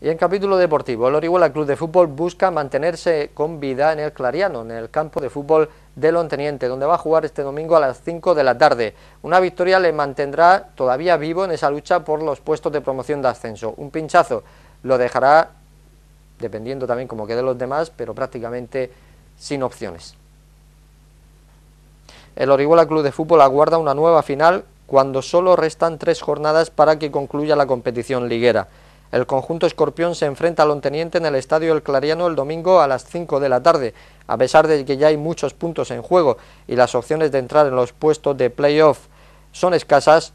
Y en capítulo deportivo, el Orihuela Club de Fútbol busca mantenerse con vida en el Clariano, en el campo de fútbol de Lonteniente, donde va a jugar este domingo a las 5 de la tarde. Una victoria le mantendrá todavía vivo en esa lucha por los puestos de promoción de ascenso. Un pinchazo lo dejará, dependiendo también como queden los demás, pero prácticamente sin opciones. El Orihuela Club de Fútbol aguarda una nueva final cuando solo restan tres jornadas para que concluya la competición liguera. El conjunto escorpión se enfrenta a onteniente en el Estadio El Clariano el domingo a las 5 de la tarde, a pesar de que ya hay muchos puntos en juego y las opciones de entrar en los puestos de playoff son escasas,